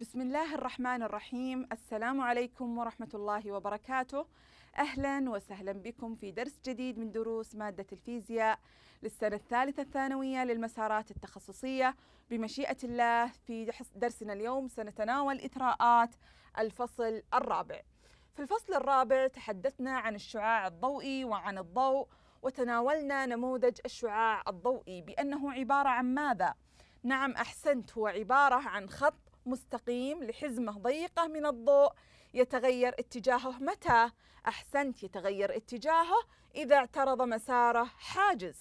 بسم الله الرحمن الرحيم السلام عليكم ورحمة الله وبركاته أهلا وسهلا بكم في درس جديد من دروس مادة الفيزياء للسنة الثالثة الثانوية للمسارات التخصصية بمشيئة الله في درسنا اليوم سنتناول إثراءات الفصل الرابع في الفصل الرابع تحدثنا عن الشعاع الضوئي وعن الضوء وتناولنا نموذج الشعاع الضوئي بأنه عبارة عن ماذا؟ نعم أحسنت هو عبارة عن خط مستقيم لحزمة ضيقة من الضوء يتغير اتجاهه متى؟ أحسنت يتغير اتجاهه إذا اعترض مساره حاجز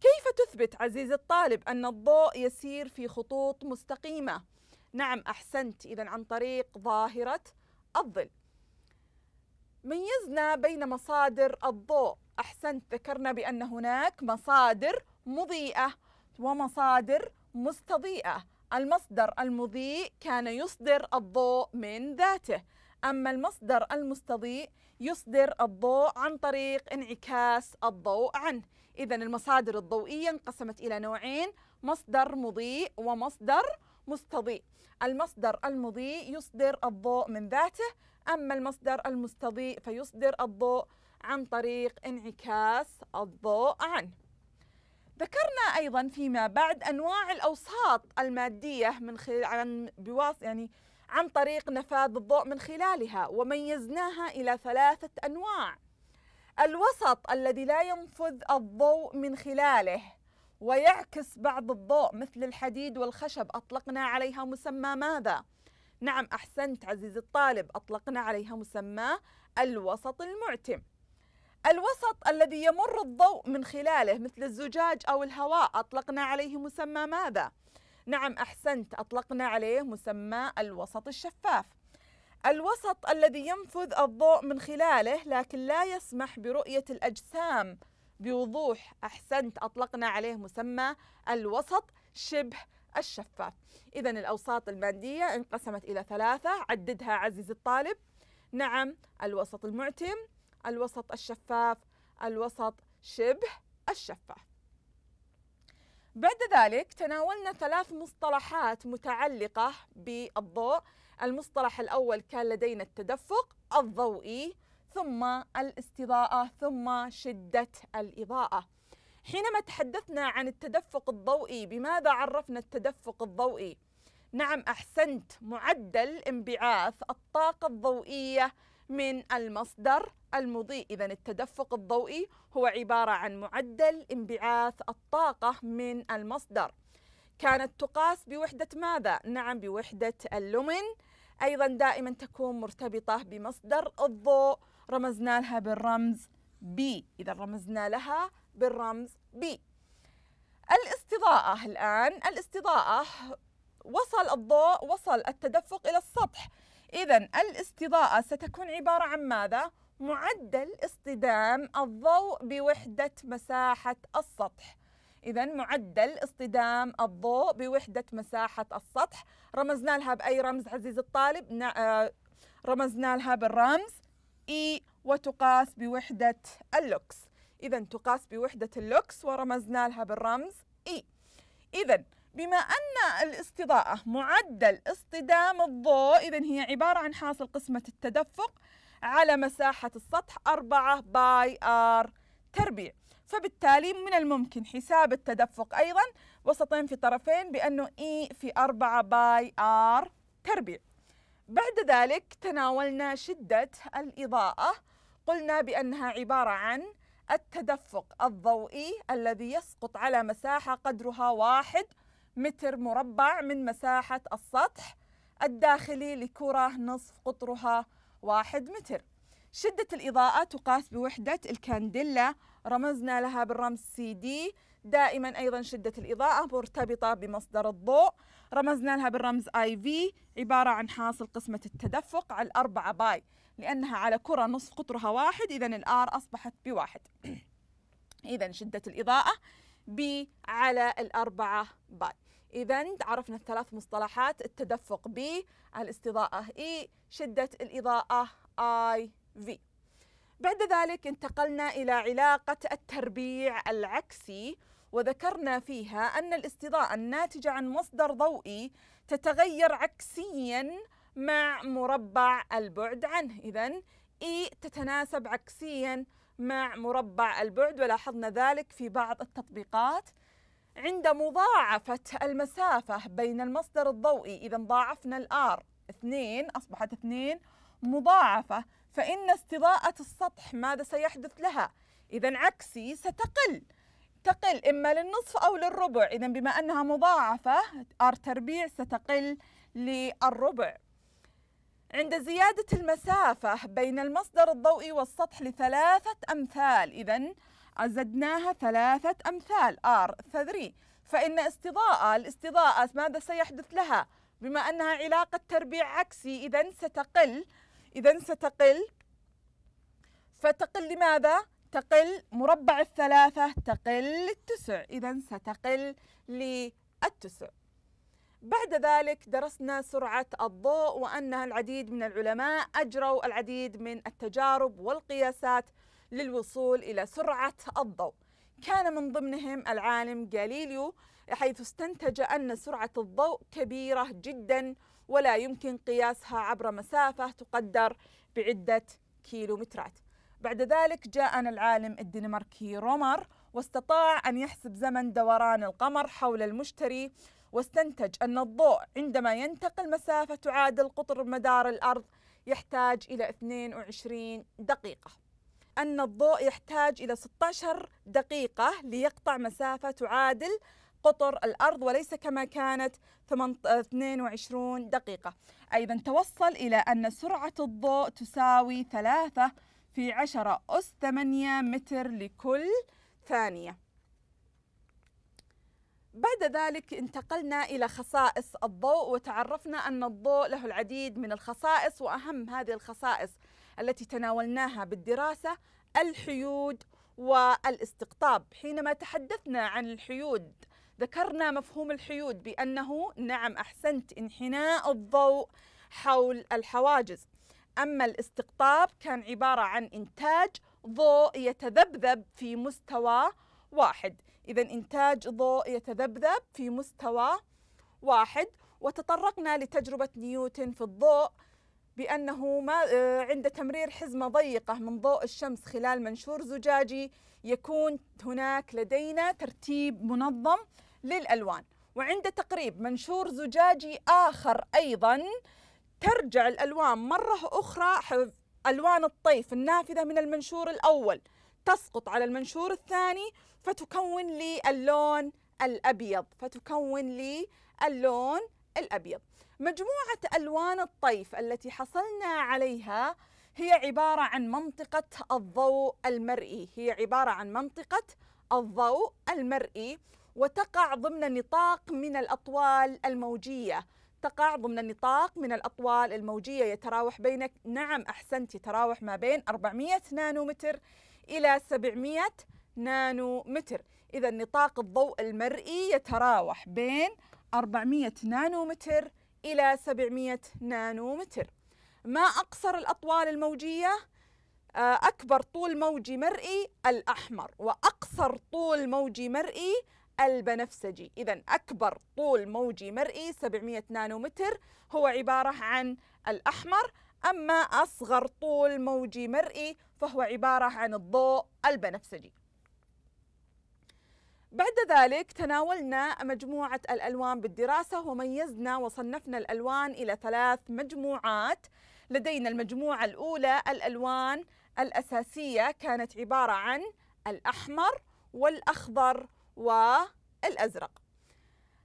كيف تثبت عزيزي الطالب أن الضوء يسير في خطوط مستقيمة؟ نعم أحسنت إذا عن طريق ظاهرة الظل ميزنا بين مصادر الضوء أحسنت ذكرنا بأن هناك مصادر مضيئة ومصادر مستضيئة المصدر المضيء كان يصدر الضوء من ذاته أما المصدر المستضيء يصدر الضوء عن طريق انعكاس الضوء عنه إذا المصادر الضوئية انقسمت إلى نوعين مصدر مضيء ومصدر مستضيء المصدر المضيء يصدر الضوء من ذاته أما المصدر المستضيء فيصدر الضوء عن طريق انعكاس الضوء عنه ذكرنا ايضا فيما بعد انواع الاوساط الماديه من خلال عن بواس يعني عن طريق نفاذ الضوء من خلالها وميزناها الى ثلاثه انواع الوسط الذي لا ينفذ الضوء من خلاله ويعكس بعض الضوء مثل الحديد والخشب اطلقنا عليها مسمى ماذا نعم احسنت عزيزي الطالب اطلقنا عليها مسمى الوسط المعتم الوسط الذي يمر الضوء من خلاله مثل الزجاج أو الهواء أطلقنا عليه مسمى ماذا؟ نعم أحسنت أطلقنا عليه مسمى الوسط الشفاف الوسط الذي ينفذ الضوء من خلاله لكن لا يسمح برؤية الأجسام بوضوح أحسنت أطلقنا عليه مسمى الوسط شبه الشفاف إذا الأوساط المادية انقسمت إلى ثلاثة عددها عزيز الطالب نعم الوسط المعتم الوسط الشفاف الوسط شبه الشفاف بعد ذلك تناولنا ثلاث مصطلحات متعلقة بالضوء المصطلح الأول كان لدينا التدفق الضوئي ثم الاستضاءة ثم شدة الإضاءة حينما تحدثنا عن التدفق الضوئي بماذا عرفنا التدفق الضوئي؟ نعم أحسنت معدل انبعاث الطاقة الضوئية من المصدر المضيء إذا التدفق الضوئي هو عبارة عن معدل انبعاث الطاقة من المصدر كانت تقاس بوحدة ماذا؟ نعم بوحدة اللومن أيضا دائما تكون مرتبطة بمصدر الضوء رمزنا لها بالرمز B إذا رمزنا لها بالرمز B الاستضاءة الآن الاستضاءة وصل الضوء وصل التدفق إلى السطح إذا الاستضاءة ستكون عبارة عن ماذا؟ معدل اصطدام الضوء بوحدة مساحة السطح إذا معدل اصطدام الضوء بوحدة مساحة السطح رمزنا لها بأي رمز عزيزي الطالب آه، رمزنا لها بالرمز إي e وتقاس بوحدة اللوكس إذا تقاس بوحدة اللوكس ورمزنا لها بالرمز إي e. إذا بما أن الاستضاءة معدل اصطدام الضوء إذا هي عبارة عن حاصل قسمة التدفق على مساحة السطح 4 باي آر تربيع فبالتالي من الممكن حساب التدفق أيضا وسطين في طرفين بأنه إي e في 4 باي آر تربيع بعد ذلك تناولنا شدة الإضاءة قلنا بأنها عبارة عن التدفق الضوئي الذي يسقط على مساحة قدرها واحد متر مربع من مساحة السطح الداخلي لكرة نصف قطرها واحد متر شدة الإضاءة تقاس بوحدة الكانديلا رمزنا لها بالرمز سي دي دائما أيضا شدة الإضاءة مرتبطة بمصدر الضوء رمزنا لها بالرمز اي في عبارة عن حاصل قسمة التدفق على الأربعة باي لأنها على كرة نصف قطرها واحد إذا الآر أصبحت بواحد إذا شدة الإضاءة بي على الأربعة باي ايفنت عرفنا الثلاث مصطلحات التدفق بي الاستضاءة اي شدة الإضاءة اي في بعد ذلك انتقلنا إلى علاقة التربيع العكسي وذكرنا فيها أن الاستضاءة الناتجة عن مصدر ضوئي تتغير عكسيا مع مربع البعد عنه إذا إي تتناسب عكسيا مع مربع البعد ولاحظنا ذلك في بعض التطبيقات عند مضاعفة المسافة بين المصدر الضوئي إذا ضاعفنا الآر 2 أصبحت 2 مضاعفة فإن استضاءة السطح ماذا سيحدث لها؟ إذا عكسي ستقل تقل إما للنصف أو للربع إذا بما أنها مضاعفة آر تربيع ستقل للربع عند زيادة المسافة بين المصدر الضوئي والسطح لثلاثة أمثال إذا عزدناها ثلاثة أمثال R 3 فإن استضاءة الاستضاءة ماذا سيحدث لها؟ بما أنها علاقة تربيع عكسي إذا ستقل إذا ستقل فتقل لماذا؟ تقل مربع الثلاثة تقل للتسع إذا ستقل للتسع بعد ذلك درسنا سرعة الضوء وأنها العديد من العلماء أجروا العديد من التجارب والقياسات للوصول إلى سرعة الضوء كان من ضمنهم العالم غاليليو حيث استنتج أن سرعة الضوء كبيرة جدا ولا يمكن قياسها عبر مسافة تقدر بعدة كيلومترات بعد ذلك جاءنا العالم الدنماركي رومر واستطاع أن يحسب زمن دوران القمر حول المشتري واستنتج أن الضوء عندما ينتقل مسافة تعادل قطر مدار الأرض يحتاج إلى 22 دقيقة أن الضوء يحتاج إلى 16 دقيقة ليقطع مسافة تعادل قطر الأرض وليس كما كانت 22 آه، دقيقة أيضا توصل إلى أن سرعة الضوء تساوي 3 في 10 أس 8 متر لكل ثانية بعد ذلك انتقلنا إلى خصائص الضوء وتعرفنا أن الضوء له العديد من الخصائص وأهم هذه الخصائص التي تناولناها بالدراسة الحيود والاستقطاب حينما تحدثنا عن الحيود ذكرنا مفهوم الحيود بأنه نعم أحسنت انحناء الضوء حول الحواجز أما الاستقطاب كان عبارة عن إنتاج ضوء يتذبذب في مستوى واحد إذا إنتاج ضوء يتذبذب في مستوى واحد وتطرقنا لتجربة نيوتن في الضوء بأنه ما آه، عند تمرير حزمة ضيقة من ضوء الشمس خلال منشور زجاجي يكون هناك لدينا ترتيب منظم للألوان وعند تقريب منشور زجاجي آخر أيضا ترجع الألوان مرة أخرى ألوان الطيف النافذة من المنشور الأول تسقط على المنشور الثاني فتكون لي اللون الأبيض فتكون لي اللون الأبيض مجموعة ألوان الطيف التي حصلنا عليها هي عبارة عن منطقة الضوء المرئي هي عبارة عن منطقة الضوء المرئي وتقع ضمن نطاق من الأطوال الموجية تقع ضمن نطاق من الأطوال الموجية يتراوح بين نعم أحسنت يتراوح ما بين 400 نانومتر إلى 700 نانو متر إذا نطاق الضوء المرئي يتراوح بين 400 نانو متر إلى 700 نانو متر ما أقصر الأطوال الموجية؟ آه، أكبر طول موجي مرئي الأحمر وأقصر طول موجي مرئي البنفسجي إذا أكبر طول موجي مرئي 700 نانومتر هو عبارة عن الأحمر أما أصغر طول موجي مرئي فهو عبارة عن الضوء البنفسجي بعد ذلك تناولنا مجموعة الألوان بالدراسة وميزنا وصنفنا الألوان إلى ثلاث مجموعات لدينا المجموعة الأولى الألوان الأساسية كانت عبارة عن الأحمر والأخضر والأزرق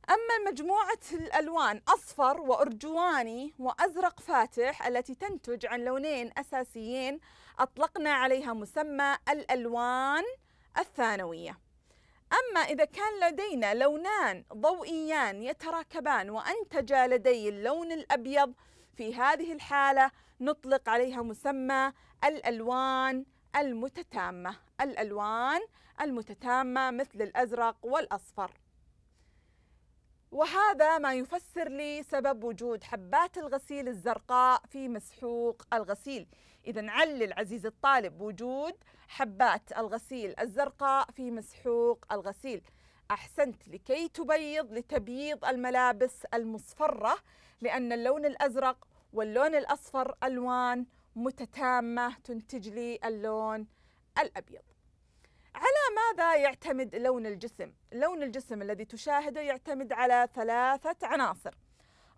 أما مجموعة الألوان أصفر وأرجواني وأزرق فاتح التي تنتج عن لونين أساسيين أطلقنا عليها مسمى الألوان الثانوية أما إذا كان لدينا لونان ضوئيان يتراكبان وأنتجا لدي اللون الأبيض في هذه الحالة نطلق عليها مسمى الألوان المتتامة الألوان المتتامة مثل الأزرق والأصفر وهذا ما يفسر لي سبب وجود حبات الغسيل الزرقاء في مسحوق الغسيل إذا علل عزيز الطالب وجود حبات الغسيل الزرقاء في مسحوق الغسيل أحسنت لكي تبيض لتبييض الملابس المصفرة لأن اللون الأزرق واللون الأصفر ألوان متتامة تنتج لي اللون الأبيض لماذا يعتمد لون الجسم؟ لون الجسم الذي تشاهده يعتمد على ثلاثة عناصر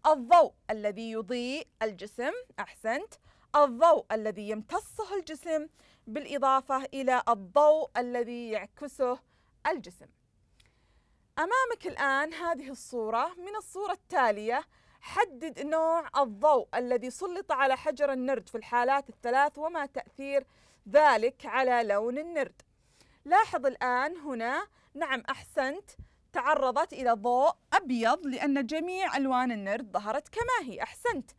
الضوء الذي يضيء الجسم أحسنت الضوء الذي يمتصه الجسم بالإضافة إلى الضوء الذي يعكسه الجسم أمامك الآن هذه الصورة من الصورة التالية حدد نوع الضوء الذي سلط على حجر النرد في الحالات الثلاث وما تأثير ذلك على لون النرد لاحظ الآن هنا نعم أحسنت تعرضت إلى ضوء أبيض لأن جميع ألوان النرد ظهرت كما هي أحسنت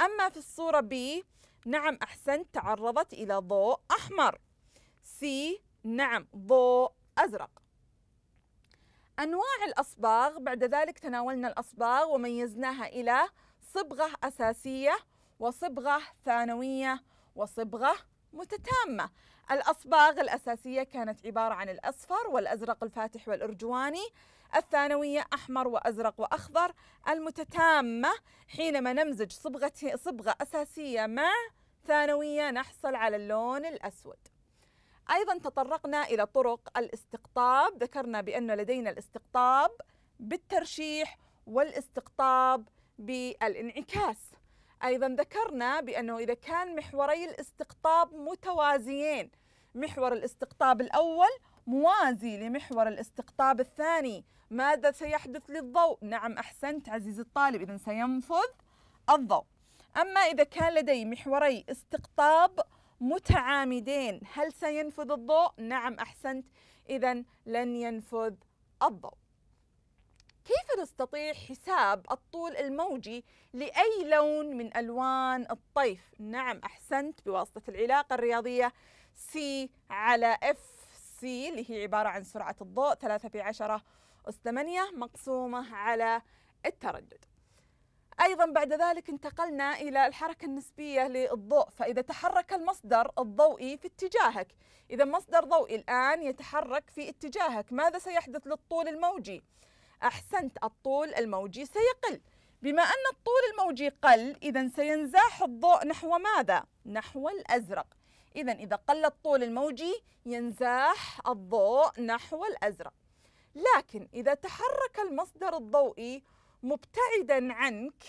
أما في الصورة B نعم أحسنت تعرضت إلى ضوء أحمر C نعم ضوء أزرق أنواع الأصباغ بعد ذلك تناولنا الأصباغ وميزناها إلى صبغة أساسية وصبغة ثانوية وصبغة متتامة الأصباغ الأساسية كانت عبارة عن الأصفر والأزرق الفاتح والأرجواني الثانوية أحمر وأزرق وأخضر المتتامة حينما نمزج صبغة, صبغة أساسية مع ثانوية نحصل على اللون الأسود أيضا تطرقنا إلى طرق الاستقطاب ذكرنا بأن لدينا الاستقطاب بالترشيح والاستقطاب بالانعكاس أيضا ذكرنا بأنه إذا كان محوري الاستقطاب متوازيين محور الاستقطاب الأول موازي لمحور الاستقطاب الثاني ماذا سيحدث للضوء؟ نعم أحسنت عزيزي الطالب إذا سينفذ الضوء أما إذا كان لدي محوري استقطاب متعامدين هل سينفذ الضوء؟ نعم أحسنت إذا لن ينفذ الضوء كيف نستطيع حساب الطول الموجي لأي لون من ألوان الطيف؟ نعم أحسنت بواسطة العلاقة الرياضية C على C اللي هي عبارة عن سرعة الضوء 3 في 10 أس 8 مقسومة على التردد أيضا بعد ذلك انتقلنا إلى الحركة النسبية للضوء فإذا تحرك المصدر الضوئي في اتجاهك إذا مصدر ضوئي الآن يتحرك في اتجاهك ماذا سيحدث للطول الموجي؟ أحسنت الطول الموجي سيقل بما أن الطول الموجي قل إذا سينزاح الضوء نحو ماذا؟ نحو الأزرق إذا إذا قل الطول الموجي ينزاح الضوء نحو الأزرق لكن إذا تحرك المصدر الضوئي مبتعدا عنك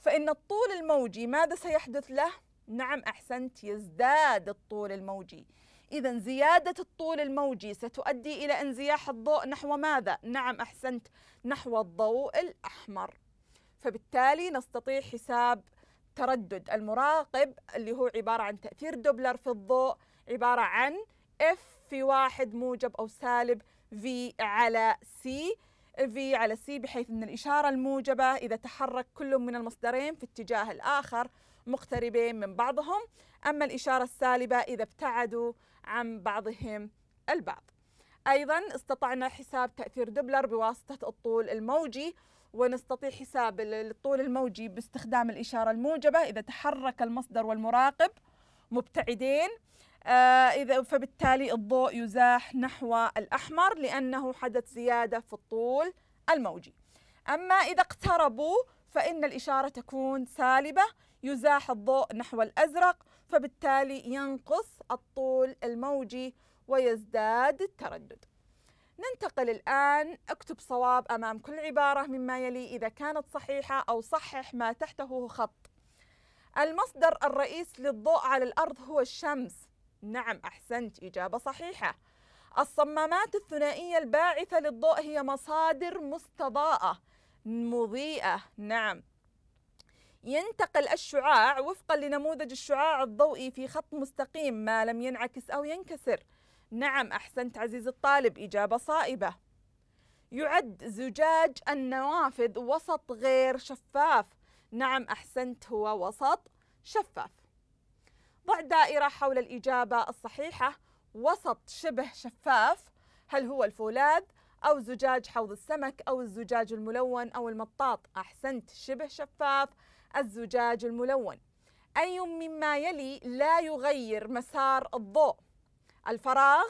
فإن الطول الموجي ماذا سيحدث له؟ نعم أحسنت يزداد الطول الموجي إذا زيادة الطول الموجي ستؤدي إلى انزياح الضوء نحو ماذا؟ نعم أحسنت نحو الضوء الأحمر فبالتالي نستطيع حساب تردد المراقب اللي هو عبارة عن تأثير دوبلر في الضوء عبارة عن F في واحد موجب أو سالب V على C V على C بحيث أن الإشارة الموجبة إذا تحرك كل من المصدرين في اتجاه الآخر مقتربين من بعضهم أما الإشارة السالبة إذا ابتعدوا عن بعضهم البعض أيضا استطعنا حساب تأثير دبلر بواسطة الطول الموجي ونستطيع حساب الطول الموجي باستخدام الإشارة الموجبة إذا تحرك المصدر والمراقب مبتعدين آه، إذا فبالتالي الضوء يزاح نحو الأحمر لأنه حدث زيادة في الطول الموجي أما إذا اقتربوا فإن الإشارة تكون سالبة يزاح الضوء نحو الأزرق فبالتالي ينقص الطول الموجي ويزداد التردد ننتقل الآن اكتب صواب أمام كل عبارة مما يلي إذا كانت صحيحة أو صحح ما تحته خط المصدر الرئيس للضوء على الأرض هو الشمس نعم أحسنت إجابة صحيحة الصمامات الثنائية الباعثة للضوء هي مصادر مستضاءة مضيئة نعم ينتقل الشعاع وفقا لنموذج الشعاع الضوئي في خط مستقيم ما لم ينعكس أو ينكسر نعم أحسنت عزيز الطالب إجابة صائبة يعد زجاج النوافذ وسط غير شفاف نعم أحسنت هو وسط شفاف ضع دائرة حول الإجابة الصحيحة وسط شبه شفاف هل هو الفولاذ أو زجاج حوض السمك أو الزجاج الملون أو المطاط أحسنت شبه شفاف الزجاج الملون أي مما يلي لا يغير مسار الضوء الفراغ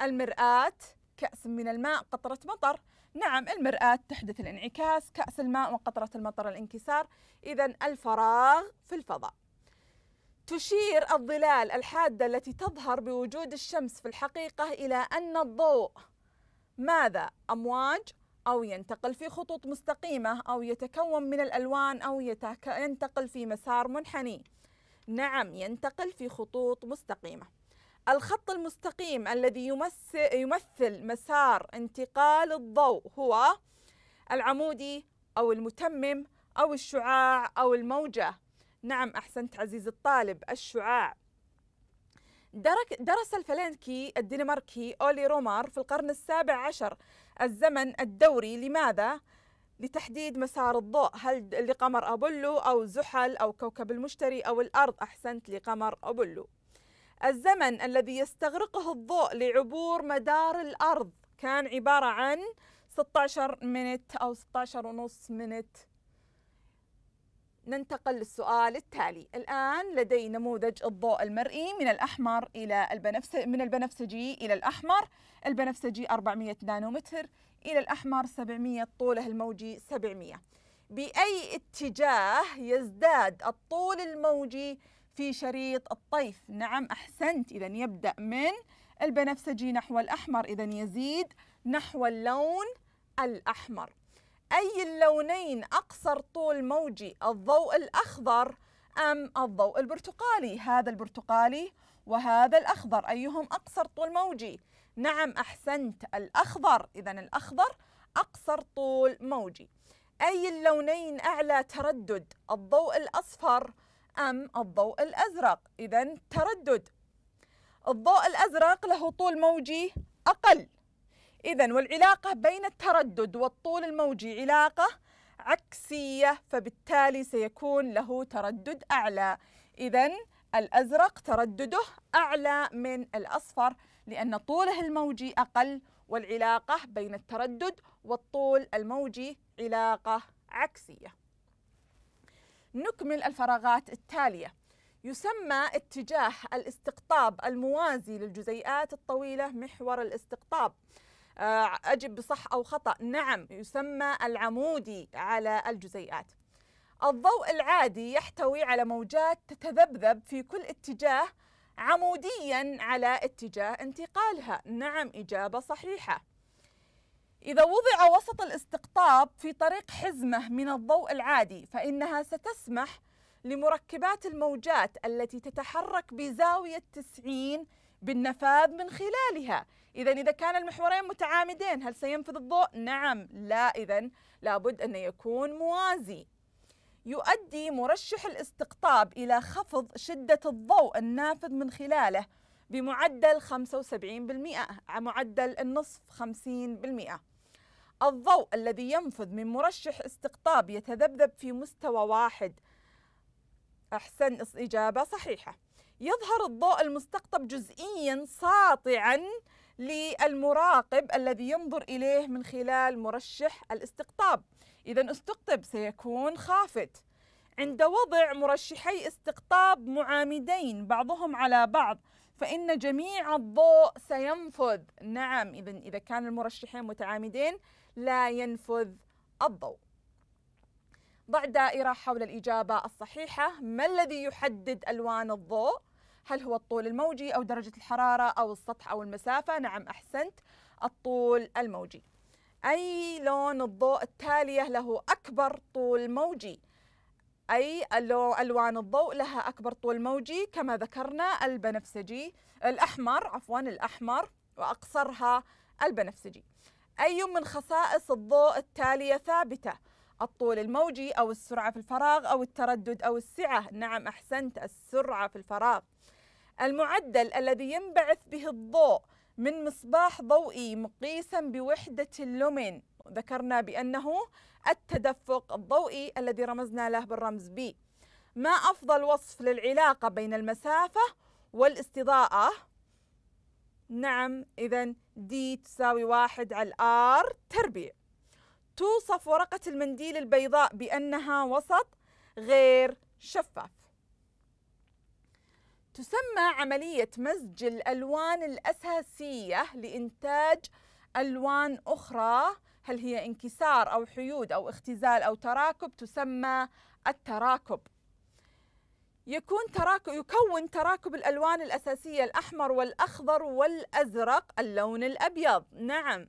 المرآة كأس من الماء قطرة مطر نعم المرآة تحدث الانعكاس كأس الماء وقطرة المطر الانكسار إذا الفراغ في الفضاء تشير الظلال الحادة التي تظهر بوجود الشمس في الحقيقة إلى أن الضوء ماذا أمواج أو ينتقل في خطوط مستقيمة أو يتكون من الألوان أو ينتقل في مسار منحني نعم ينتقل في خطوط مستقيمة الخط المستقيم الذي يمثل, يمثل مسار انتقال الضوء هو العمودي أو المتمم أو الشعاع أو الموجة نعم أحسنت عزيزي الطالب الشعاع درس الفلنكي الدنماركي أولي رومار في القرن السابع عشر الزمن الدوري لماذا؟ لتحديد مسار الضوء هل لقمر أبولو أو زحل أو كوكب المشتري أو الأرض أحسنت لقمر أبولو الزمن الذي يستغرقه الضوء لعبور مدار الأرض كان عبارة عن 16 منت أو 16 ونص منت ننتقل للسؤال التالي الآن لدي نموذج الضوء المرئي من الأحمر إلى البنفس من البنفسجي إلى الأحمر البنفسجي 400 نانومتر إلى الأحمر 700 طوله الموجي 700 بأي اتجاه يزداد الطول الموجي في شريط الطيف نعم أحسنت إذا يبدأ من البنفسجي نحو الأحمر إذا يزيد نحو اللون الأحمر أي اللونين أقصر طول موجي الضوء الأخضر أم الضوء البرتقالي هذا البرتقالي وهذا الأخضر أيهم أقصر طول موجي نعم أحسنت الأخضر إذا الأخضر أقصر طول موجي أي اللونين أعلى تردد الضوء الأصفر أم الضوء الأزرق إذا تردد الضوء الأزرق له طول موجي أقل إذا والعلاقة بين التردد والطول الموجي علاقة عكسية فبالتالي سيكون له تردد أعلى إذا الأزرق تردده أعلى من الأصفر لأن طوله الموجي أقل والعلاقة بين التردد والطول الموجي علاقة عكسية نكمل الفراغات التالية يسمى اتجاه الاستقطاب الموازي للجزيئات الطويلة محور الاستقطاب آه، أجب بصح أو خطأ نعم يسمى العمودي على الجزيئات الضوء العادي يحتوي على موجات تتذبذب في كل اتجاه عموديا على اتجاه انتقالها نعم إجابة صحيحة إذا وضع وسط الاستقطاب في طريق حزمة من الضوء العادي فإنها ستسمح لمركبات الموجات التي تتحرك بزاوية 90 بالنفاذ من خلالها إذا إذا كان المحورين متعامدين هل سينفذ الضوء؟ نعم لا إذا لابد أن يكون موازي يؤدي مرشح الاستقطاب إلى خفض شدة الضوء النافذ من خلاله بمعدل 75% معدل النصف 50% الضوء الذي ينفذ من مرشح استقطاب يتذبذب في مستوى واحد أحسن إجابة صحيحة يظهر الضوء المستقطب جزئيا ساطعا للمراقب الذي ينظر إليه من خلال مرشح الاستقطاب إذا استقطب سيكون خافت عند وضع مرشحي استقطاب معامدين بعضهم على بعض فإن جميع الضوء سينفذ نعم إذا إذا كان المرشحين متعامدين لا ينفذ الضوء ضع دائرة حول الإجابة الصحيحة ما الذي يحدد ألوان الضوء؟ هل هو الطول الموجي أو درجة الحرارة أو السطح أو المسافة نعم أحسنت الطول الموجي أي لون الضوء التالية له أكبر طول موجي أي ألوان الضوء لها أكبر طول موجي كما ذكرنا البنفسجي الأحمر عفوا الأحمر وأقصرها البنفسجي أي من خصائص الضوء التالية ثابتة الطول الموجي أو السرعة في الفراغ أو التردد أو السعة نعم أحسنت السرعة في الفراغ المعدل الذي ينبعث به الضوء من مصباح ضوئي مقيسا بوحدة اللومين ذكرنا بأنه التدفق الضوئي الذي رمزنا له بالرمز بي ما أفضل وصف للعلاقة بين المسافة والاستضاءة نعم إذا دي تساوي واحد على الآر تربيع توصف ورقة المنديل البيضاء بأنها وسط غير شفاف تسمى عملية مزج الألوان الأساسية لإنتاج ألوان أخرى هل هي انكسار أو حيود أو اختزال أو تراكب تسمى التراكب يكون تراكب يكون تراكب الألوان الأساسية الأحمر والأخضر والأزرق اللون الأبيض نعم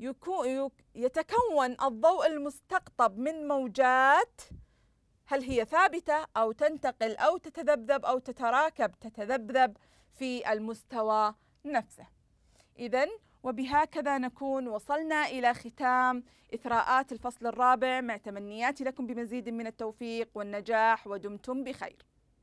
يتكون الضوء المستقطب من موجات هل هي ثابتة أو تنتقل أو تتذبذب أو تتراكب تتذبذب في المستوى نفسه إذا وبهكذا نكون وصلنا إلى ختام إثراءات الفصل الرابع مع تمنياتي لكم بمزيد من التوفيق والنجاح ودمتم بخير